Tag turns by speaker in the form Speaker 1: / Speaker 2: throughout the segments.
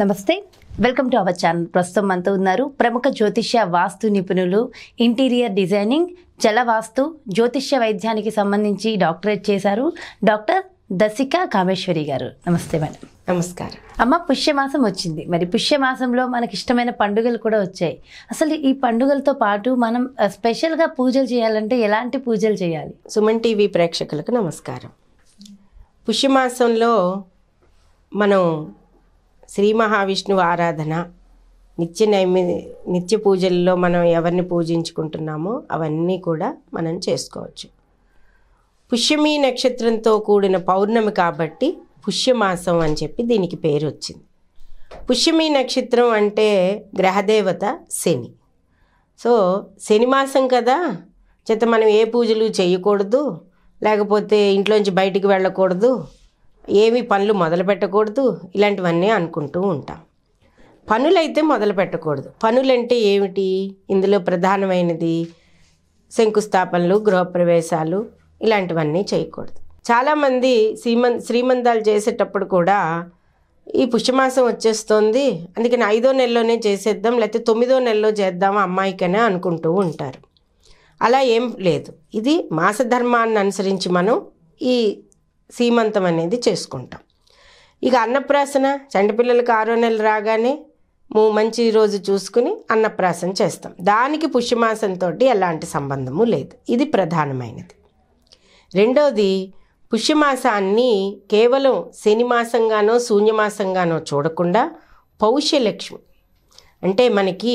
Speaker 1: నమస్తే welcome to our channel ప్రస్తుతం మనతో ఉన్నారు ప్రముఖ జ్యోతిష్య వాస్తు నిపుణులు ఇంటీరియర్ డిజైనింగ్ జలవాస్తు జ్యోతిష్య వైద్యానికి సంబంధించి డాక్టరేట్ చేశారు డాక్టర్ దశిక కామేశ్వరి గారు నమస్తే మేడం నమస్కారం అమ్మ పుష్యమాసం వచ్చింది మరి పుష్యమాసంలో మనకి ఇష్టమైన పండుగలు కూడా వచ్చాయి అసలు ఈ పండుగలతో పాటు మనం స్పెషల్గా పూజలు చేయాలంటే ఎలాంటి పూజలు చేయాలి సుమన్ టీవీ ప్రేక్షకులకు నమస్కారం
Speaker 2: పుష్యమాసంలో మనం శ్రీ మహావిష్ణువు ఆరాధన నిత్య నైమి నిత్య పూజల్లో మనం ఎవరిని పూజించుకుంటున్నామో అవన్నీ కూడా మనం చేసుకోవచ్చు పుష్యమి నక్షత్రంతో కూడిన పౌర్ణమి కాబట్టి పుష్యమాసం అని చెప్పి దీనికి పేరు వచ్చింది పుష్యమి నక్షత్రం అంటే గ్రహదేవత శని సో శని మాసం కదా చేత మనం ఏ పూజలు చేయకూడదు లేకపోతే ఇంట్లోంచి బయటికి వెళ్ళకూడదు ఏమి పనులు మొదలు పెట్టకూడదు ఇలాంటివన్నీ అనుకుంటూ ఉంటాం పనులైతే మొదలు పెట్టకూడదు పనులంటే ఏమిటి ఇందులో ప్రధానమైనది శంకుస్థాపనలు గృహప్రవేశాలు ఇలాంటివన్నీ చేయకూడదు చాలామంది శ్రీమం శ్రీమంతాలు చేసేటప్పుడు కూడా ఈ పుష్యమాసం వచ్చేస్తుంది అందుకని ఐదో నెలలోనే చేసేద్దాం లేకపోతే తొమ్మిదో నెలలో చేద్దాం అమ్మాయికనే అనుకుంటూ ఉంటారు అలా ఏం లేదు ఇది మాసధర్మాన్ని అనుసరించి మనం ఈ సీమంతం అనేది చేసుకుంటాం ఇక అన్నప్రాసన చండపిల్లలకు ఆరో నెలలు రాగానే మంచి రోజు చూసుకుని అన్నప్రాసన చేస్తాం దానికి పుష్యమాసంతో ఎలాంటి సంబంధము లేదు ఇది ప్రధానమైనది రెండవది పుష్యమాసాన్ని కేవలం శనిమాసంగానో శూన్యమాసంగానో చూడకుండా పౌష్యలక్ష్మి అంటే మనకి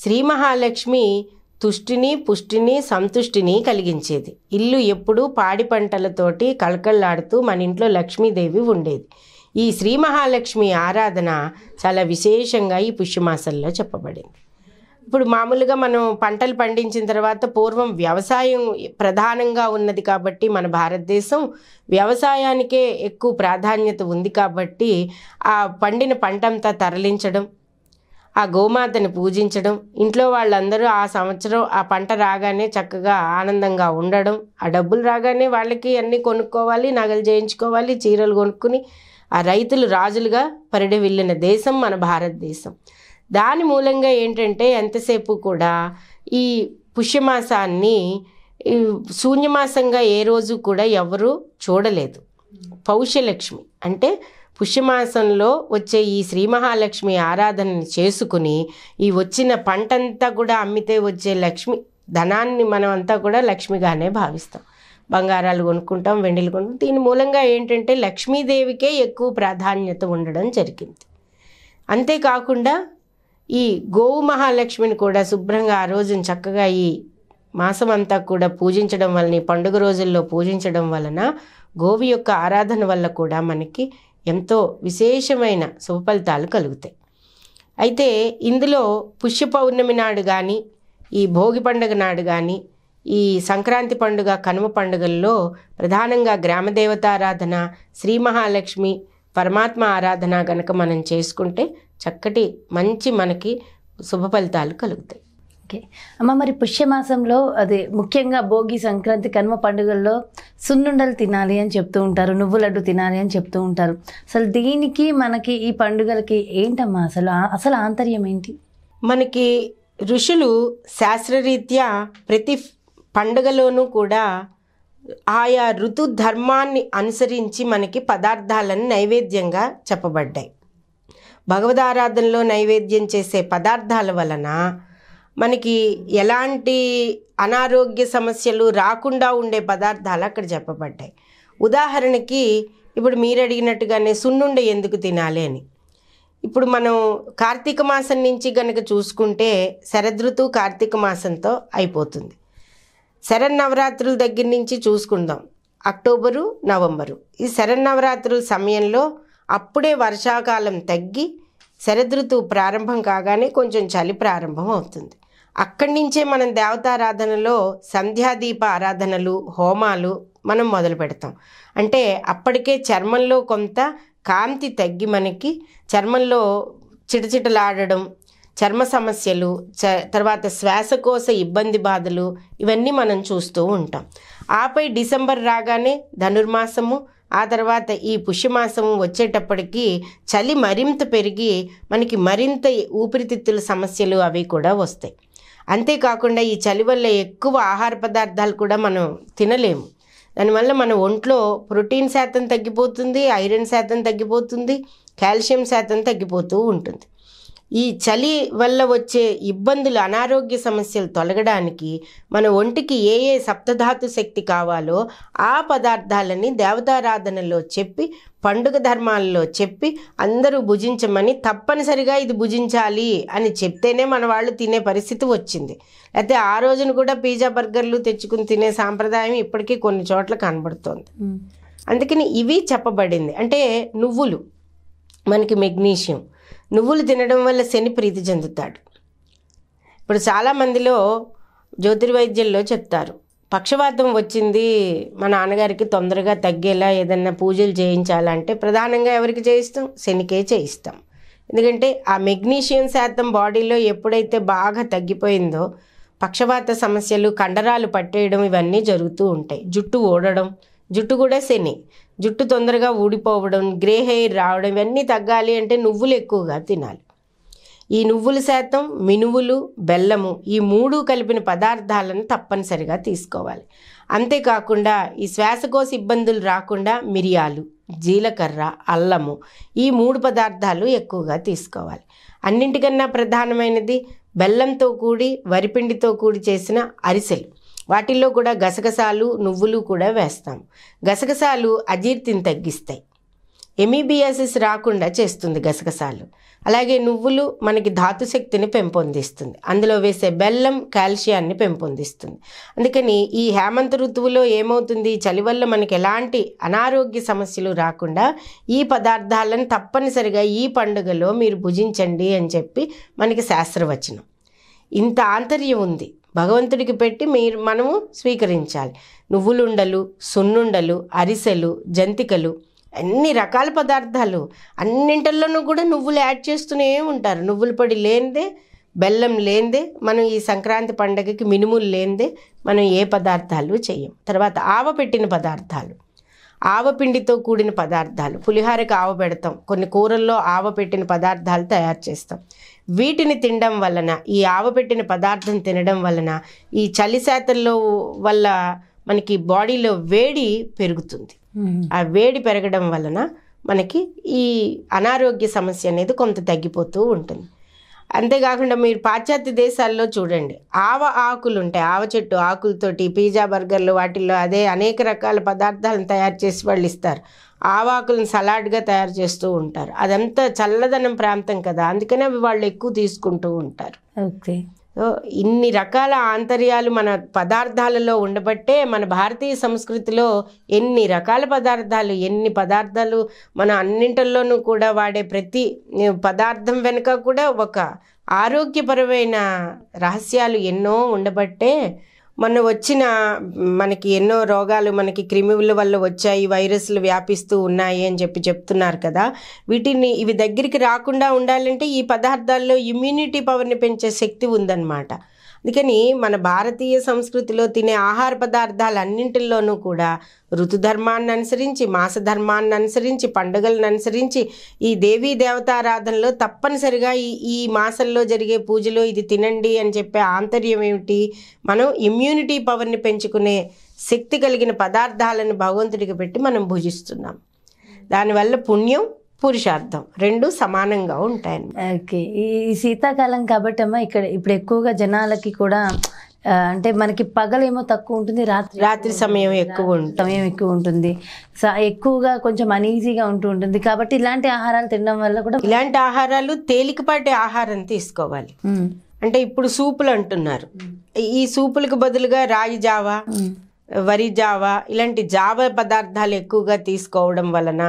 Speaker 2: శ్రీ మహాలక్ష్మి తుష్టిని పుష్టిని సంతుష్టిని కలిగించేది ఇల్లు ఎప్పుడూ పాడి పంటలతోటి కలకల్లాడుతూ మన ఇంట్లో లక్ష్మీదేవి ఉండేది ఈ శ్రీ మహాలక్ష్మి ఆరాధన చాలా విశేషంగా ఈ పుష్యమాసంలో చెప్పబడింది ఇప్పుడు మామూలుగా మనం పంటలు పండించిన తర్వాత పూర్వం వ్యవసాయం ప్రధానంగా ఉన్నది కాబట్టి మన భారతదేశం వ్యవసాయానికే ఎక్కువ ప్రాధాన్యత ఉంది కాబట్టి ఆ పండిన పంటంతా తరలించడం ఆ గోమాతని పూజించడం ఇంట్లో వాళ్ళందరూ ఆ సంవత్సరం ఆ పంట రాగానే చక్కగా ఆనందంగా ఉండడం ఆ డబ్బులు రాగానే వాళ్ళకి అన్నీ కొనుక్కోవాలి నగలు చేయించుకోవాలి చీరలు కొనుక్కుని ఆ రైతులు రాజులుగా పరిడి వెళ్ళిన దేశం మన భారతదేశం దాని మూలంగా ఏంటంటే ఎంతసేపు కూడా ఈ పుష్యమాసాన్ని శూన్యమాసంగా ఏ రోజు కూడా ఎవరు చూడలేదు పౌష్యలక్ష్మి అంటే పుష్యమాసంలో వచ్చే ఈ శ్రీ మహాలక్ష్మి ఆరాధనని చేసుకుని ఈ వచ్చిన పంటంతా కూడా అమ్మితే వచ్చే లక్ష్మి ధనాన్ని మనం అంతా కూడా లక్ష్మిగానే భావిస్తాం బంగారాలు కొనుక్కుంటాం వెండిలు కొనుక్కుంటాం దీని మూలంగా ఏంటంటే లక్ష్మీదేవికే ఎక్కువ ప్రాధాన్యత ఉండడం జరిగింది అంతేకాకుండా ఈ గోవు మహాలక్ష్మిని కూడా శుభ్రంగా ఆ రోజున చక్కగా ఈ మాసం అంతా కూడా పూజించడం వలన పండుగ రోజుల్లో పూజించడం వలన గోవి యొక్క ఆరాధన వల్ల కూడా మనకి ఎంతో విశేషమైన శుభ ఫలితాలు కలుగుతాయి అయితే ఇందులో పుష్య పౌర్ణమి నాడు కానీ ఈ భోగి పండుగ నాడు కానీ ఈ సంక్రాంతి పండుగ కనుమ పండుగల్లో ప్రధానంగా ఆరాధన శ్రీ మహాలక్ష్మి పరమాత్మ ఆరాధన గనక మనం చేసుకుంటే చక్కటి మంచి మనకి శుభ ఫలితాలు కలుగుతాయి
Speaker 1: ఓకే అమ్మ మరి పుష్యమాసంలో అది ముఖ్యంగా భోగి సంక్రాంతి కనుమ పండుగల్లో సున్నుండలు తినాలి అని చెప్తూ ఉంటారు నువ్వు లడ్డు తినాలి అని చెప్తూ ఉంటారు అసలు దీనికి మనకి ఈ పండుగలకి ఏంటమ్మా అసలు అసలు ఆంతర్యం ఏంటి మనకి ఋషులు శాస్త్రరీత్యా ప్రతి పండుగలోనూ
Speaker 2: కూడా ఆయా ఋతు ధర్మాన్ని అనుసరించి మనకి పదార్థాలను నైవేద్యంగా చెప్పబడ్డాయి ఆరాధనలో నైవేద్యం చేసే పదార్థాల వలన మనకి ఎలాంటి అనారోగ్య సమస్యలు రాకుండా ఉండే పదార్థాలు అక్కడ చెప్పబడ్డాయి ఉదాహరణకి ఇప్పుడు మీరు అడిగినట్టుగానే సున్నుండ ఎందుకు తినాలి అని ఇప్పుడు మనం కార్తీక మాసం నుంచి గనక చూసుకుంటే శరదృతు కార్తీక మాసంతో అయిపోతుంది శరన్నవరాత్రుల దగ్గర నుంచి చూసుకుందాం అక్టోబరు నవంబరు ఈ శరన్నవరాత్రుల సమయంలో అప్పుడే వర్షాకాలం తగ్గి శరదృతువు ప్రారంభం కాగానే కొంచెం చలి ప్రారంభం అవుతుంది అక్కడి నుంచే మనం దేవతారాధనలో సంధ్యాదీప ఆరాధనలు హోమాలు మనం మొదలు పెడతాం అంటే అప్పటికే చర్మంలో కొంత కాంతి తగ్గి మనకి చర్మంలో చిటచిటలాడడం చర్మ సమస్యలు చ తర్వాత శ్వాసకోశ ఇబ్బంది బాధలు ఇవన్నీ మనం చూస్తూ ఉంటాం ఆపై డిసెంబర్ రాగానే ధనుర్మాసము ఆ తర్వాత ఈ పుష్యమాసము వచ్చేటప్పటికీ చలి మరింత పెరిగి మనకి మరింత ఊపిరితిత్తుల సమస్యలు అవి కూడా వస్తాయి అంతేకాకుండా ఈ చలి వల్ల ఎక్కువ ఆహార పదార్థాలు కూడా మనం తినలేము దానివల్ల మన ఒంట్లో ప్రోటీన్ శాతం తగ్గిపోతుంది ఐరన్ శాతం తగ్గిపోతుంది కాల్షియం శాతం తగ్గిపోతూ ఉంటుంది ఈ చలి వల్ల వచ్చే ఇబ్బందులు అనారోగ్య సమస్యలు తొలగడానికి మన ఒంటికి ఏ ఏ సప్తధాతు శక్తి కావాలో ఆ పదార్థాలని దేవతారాధనలో చెప్పి పండుగ ధర్మాల్లో చెప్పి అందరూ భుజించమని తప్పనిసరిగా ఇది భుజించాలి అని చెప్తేనే మన వాళ్ళు తినే పరిస్థితి వచ్చింది అయితే ఆ రోజున కూడా పిజ్జా బర్గర్లు తెచ్చుకుని తినే సాంప్రదాయం ఇప్పటికీ కొన్ని చోట్ల కనబడుతోంది అందుకని ఇవి చెప్పబడింది అంటే నువ్వులు మనకి మెగ్నీషియం నువ్వులు తినడం వల్ల శని ప్రీతి చెందుతాడు ఇప్పుడు చాలామందిలో జ్యోతిర్వైద్యంలో చెప్తారు పక్షవాతం వచ్చింది మా నాన్నగారికి తొందరగా తగ్గేలా ఏదన్నా పూజలు చేయించాలంటే ప్రధానంగా ఎవరికి చేయిస్తాం శనికే చేయిస్తాం ఎందుకంటే ఆ మెగ్నీషియం శాతం బాడీలో ఎప్పుడైతే బాగా తగ్గిపోయిందో పక్షవాత సమస్యలు కండరాలు పట్టేయడం ఇవన్నీ జరుగుతూ ఉంటాయి జుట్టు ఓడడం జుట్టు కూడా శని జుట్టు తొందరగా ఊడిపోవడం గ్రే హెయిర్ రావడం ఇవన్నీ తగ్గాలి అంటే నువ్వులు ఎక్కువగా తినాలి ఈ నువ్వుల శాతం మినువులు బెల్లము ఈ మూడు కలిపిన పదార్థాలను తప్పనిసరిగా తీసుకోవాలి అంతేకాకుండా ఈ శ్వాసకోశ ఇబ్బందులు రాకుండా మిరియాలు జీలకర్ర అల్లము ఈ మూడు పదార్థాలు ఎక్కువగా తీసుకోవాలి అన్నింటికన్నా ప్రధానమైనది బెల్లంతో కూడి వరిపిండితో కూడి చేసిన అరిసెలు వాటిల్లో కూడా గసగసాలు నువ్వులు కూడా వేస్తాం గసగసాలు అజీర్తిని తగ్గిస్తాయి ఎమీబియాసిస్ రాకుండా చేస్తుంది గసగసాలు అలాగే నువ్వులు మనకి ధాతుశక్తిని పెంపొందిస్తుంది అందులో వేసే బెల్లం కాల్షియాన్ని పెంపొందిస్తుంది అందుకని ఈ హేమంత ఋతువులో ఏమవుతుంది చలి వల్ల మనకి ఎలాంటి అనారోగ్య సమస్యలు రాకుండా ఈ పదార్థాలను తప్పనిసరిగా ఈ పండుగలో మీరు భుజించండి అని చెప్పి మనకి శాస్త్రవచనం ఇంత ఆంతర్యం ఉంది భగవంతుడికి పెట్టి మీరు మనము స్వీకరించాలి నువ్వులుండలు సున్నుండలు అరిసెలు జంతికలు అన్ని రకాల పదార్థాలు అన్నింటిలోనూ కూడా నువ్వులు యాడ్ చేస్తూనే ఉంటారు నువ్వుల పొడి లేనిదే బెల్లం లేనిదే మనం ఈ సంక్రాంతి పండగకి మినుములు లేనిదే మనం ఏ పదార్థాలు చెయ్యం తర్వాత ఆవ పెట్టిన పదార్థాలు ఆవపిండితో కూడిన పదార్థాలు పులిహారకి ఆవ పెడతాం కొన్ని కూరల్లో ఆవ పెట్టిన పదార్థాలు తయారు చేస్తాం వీటిని తినడం వలన ఈ ఆవు పెట్టిన పదార్థం తినడం వలన ఈ చలి శాతంలో వల్ల మనకి బాడీలో వేడి పెరుగుతుంది ఆ వేడి పెరగడం వలన మనకి ఈ అనారోగ్య సమస్య అనేది కొంత తగ్గిపోతూ ఉంటుంది అంతేకాకుండా మీరు పాశ్చాత్య దేశాల్లో చూడండి ఆవ ఆకులు ఉంటాయి ఆవ చెట్టు ఆకులతోటి పిజ్జా బర్గర్లు వాటిల్లో అదే అనేక రకాల పదార్థాలను తయారు చేసి వాళ్ళు ఇస్తారు ఆవాకులను సలాడ్గా తయారు చేస్తూ ఉంటారు అదంతా చల్లదనం ప్రాంతం కదా అందుకనే అవి వాళ్ళు ఎక్కువ తీసుకుంటూ ఉంటారు ఓకే ఇన్ని రకాల ఆంతర్యాలు మన పదార్థాలలో ఉండబట్టే మన భారతీయ సంస్కృతిలో ఎన్ని రకాల పదార్థాలు ఎన్ని పదార్థాలు మన అన్నింటిలోనూ కూడా వాడే ప్రతి పదార్థం వెనుక కూడా ఒక ఆరోగ్యపరమైన రహస్యాలు ఎన్నో ఉండబట్టే మొన్న వచ్చిన మనకి ఎన్నో రోగాలు మనకి క్రిమిల వల్ల వచ్చాయి వైరస్లు వ్యాపిస్తూ ఉన్నాయి అని చెప్పి చెప్తున్నారు కదా వీటిని ఇవి దగ్గరికి రాకుండా ఉండాలంటే ఈ పదార్థాల్లో ఇమ్యూనిటీ పవర్ని పెంచే శక్తి ఉందన్నమాట అందుకని మన భారతీయ సంస్కృతిలో తినే ఆహార పదార్థాలు అన్నింటిలోనూ కూడా ఋతుధర్మాన్ని అనుసరించి మాసధర్మాన్ని అనుసరించి పండుగలను అనుసరించి ఈ దేవీ దేవతారాధనలో తప్పనిసరిగా ఈ ఈ మాసంలో జరిగే పూజలో ఇది తినండి అని చెప్పే ఆంతర్యం ఏమిటి మనం ఇమ్యూనిటీ పవర్ని పెంచుకునే శక్తి కలిగిన పదార్థాలను భగవంతుడికి పెట్టి మనం భుజిస్తున్నాం దానివల్ల
Speaker 1: పుణ్యం పురుషార్థం రెండు సమానంగా ఉంటాయి ఓకే ఈ శీతాకాలం కాబట్టి అమ్మా ఇక్కడ ఇప్పుడు ఎక్కువగా జనాలకి కూడా అంటే మనకి పగలేమో తక్కువ ఉంటుంది రాత్రి రాత్రి సమయం ఎక్కువ సమయం ఎక్కువ ఉంటుంది ఎక్కువగా కొంచెం అనీజీగా ఉంటూ ఉంటుంది కాబట్టి ఇలాంటి ఆహారాలు తినడం వల్ల కూడా ఇలాంటి ఆహారాలు తేలికపాటి ఆహారం తీసుకోవాలి
Speaker 2: అంటే ఇప్పుడు సూపులు అంటున్నారు ఈ సూపులకు బదులుగా రాగి జావా వరి జావ ఇలాంటి జావ పదార్థాలు ఎక్కువగా తీసుకోవడం వలన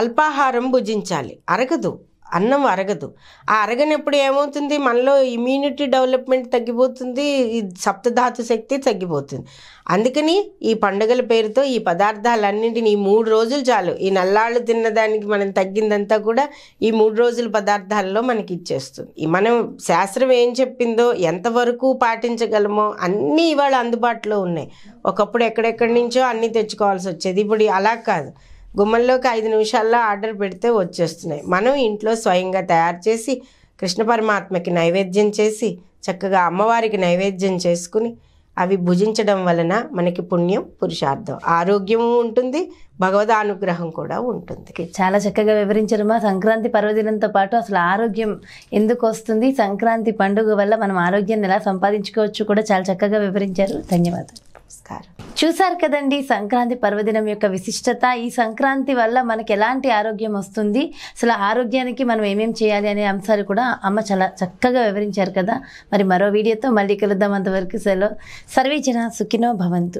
Speaker 2: అల్పాహారం భుజించాలి అరగదు అన్నం అరగదు ఆ అరగనప్పుడు ఏమవుతుంది మనలో ఇమ్యూనిటీ డెవలప్మెంట్ తగ్గిపోతుంది ఈ సప్తధాతు శక్తి తగ్గిపోతుంది అందుకని ఈ పండుగల పేరుతో ఈ పదార్థాలన్నింటినీ ఈ మూడు రోజులు చాలు ఈ నల్లాళ్ళు తిన్నదానికి మనం తగ్గిందంతా కూడా ఈ మూడు రోజుల పదార్థాల్లో మనకి ఇచ్చేస్తుంది మనం శాస్త్రం ఏం చెప్పిందో ఎంతవరకు పాటించగలమో అన్నీ ఇవాళ అందుబాటులో ఉన్నాయి ఒకప్పుడు ఎక్కడెక్కడి నుంచో అన్నీ తెచ్చుకోవాల్సి వచ్చేది ఇప్పుడు అలా కాదు గుమ్మంలోకి ఐదు నిమిషాల్లో ఆర్డర్ పెడితే వచ్చేస్తున్నాయి మనం ఇంట్లో స్వయంగా తయారు చేసి కృష్ణ పరమాత్మకి నైవేద్యం చేసి చక్కగా అమ్మవారికి నైవేద్యం చేసుకుని అవి భుజించడం వలన మనకి పుణ్యం పురుషార్థం ఆరోగ్యము ఉంటుంది భగవద్ అనుగ్రహం కూడా ఉంటుంది చాలా
Speaker 1: చక్కగా వివరించారు మా సంక్రాంతి పర్వదినంతో పాటు అసలు ఆరోగ్యం ఎందుకు వస్తుంది సంక్రాంతి పండుగ వల్ల మనం ఆరోగ్యాన్ని ఎలా సంపాదించుకోవచ్చు కూడా చాలా చక్కగా వివరించారు ధన్యవాదాలు నమస్కారం చూసారు కదండి సంక్రాంతి పర్వదినం యొక్క విశిష్టత ఈ సంక్రాంతి వల్ల మనకి ఎలాంటి ఆరోగ్యం వస్తుంది అసలు ఆరోగ్యానికి మనం ఏమేమి చేయాలి అనే అంశాలు కూడా అమ్మ చాలా చక్కగా వివరించారు కదా మరి మరో వీడియోతో మళ్ళీ కలుద్దాం అంతవరకు సెలవు సర్వే జన సుఖినో భవంతు